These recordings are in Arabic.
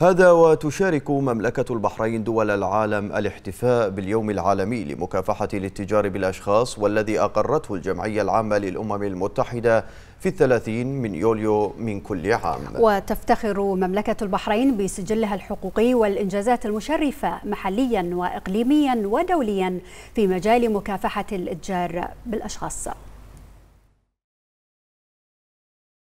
هذا وتشارك مملكة البحرين دول العالم الاحتفاء باليوم العالمي لمكافحة الاتجار بالأشخاص والذي أقرته الجمعية العامة للأمم المتحدة في الثلاثين من يوليو من كل عام وتفتخر مملكة البحرين بسجلها الحقوقي والإنجازات المشرفة محليا وإقليميا ودوليا في مجال مكافحة الاتجار بالأشخاص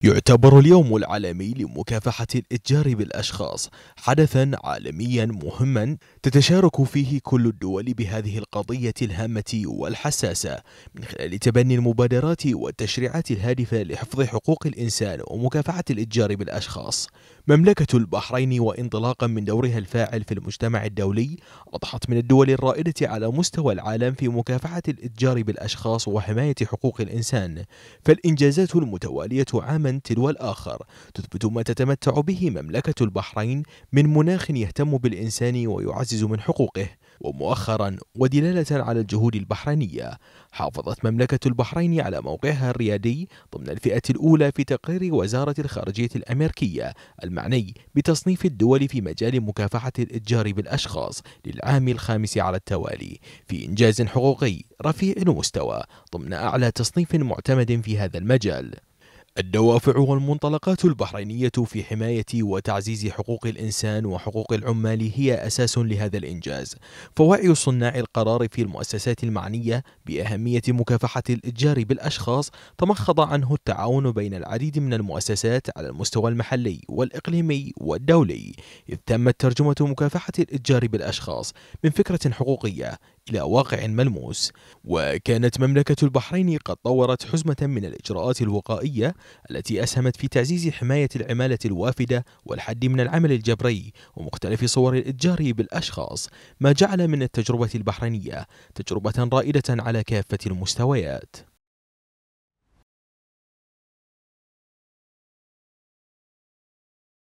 يعتبر اليوم العالمي لمكافحة الإتجار بالأشخاص حدثا عالميا مهما تتشارك فيه كل الدول بهذه القضية الهامة والحساسة من خلال تبني المبادرات والتشريعات الهادفة لحفظ حقوق الإنسان ومكافحة الإتجار بالأشخاص مملكة البحرين وانطلاقا من دورها الفاعل في المجتمع الدولي أضحت من الدول الرائدة على مستوى العالم في مكافحة الإتجار بالأشخاص وحماية حقوق الإنسان فالإنجازات المتوالية عاما تلو الآخر تثبت ما تتمتع به مملكة البحرين من مناخ يهتم بالإنسان ويعزز من حقوقه ومؤخرا ودلالة على الجهود البحرينية حافظت مملكة البحرين على موقعها الريادي ضمن الفئة الأولى في تقرير وزارة الخارجية الأمريكية المعني بتصنيف الدول في مجال مكافحة الإتجار بالأشخاص للعام الخامس على التوالي في إنجاز حقوقي رفيع المستوى ضمن أعلى تصنيف معتمد في هذا المجال الدوافع والمنطلقات البحرينية في حماية وتعزيز حقوق الإنسان وحقوق العمال هي أساس لهذا الإنجاز فوعي صناع القرار في المؤسسات المعنية بأهمية مكافحة الإتجار بالأشخاص تمخض عنه التعاون بين العديد من المؤسسات على المستوى المحلي والإقليمي والدولي إذ تمت ترجمة مكافحة الإتجار بالأشخاص من فكرة حقوقية إلى واقع ملموس وكانت مملكة البحرين قد طورت حزمة من الإجراءات الوقائية التي أسهمت في تعزيز حماية العمالة الوافدة والحد من العمل الجبري ومختلف صور الإتجار بالأشخاص ما جعل من التجربة البحرينية تجربة رائدة على كافة المستويات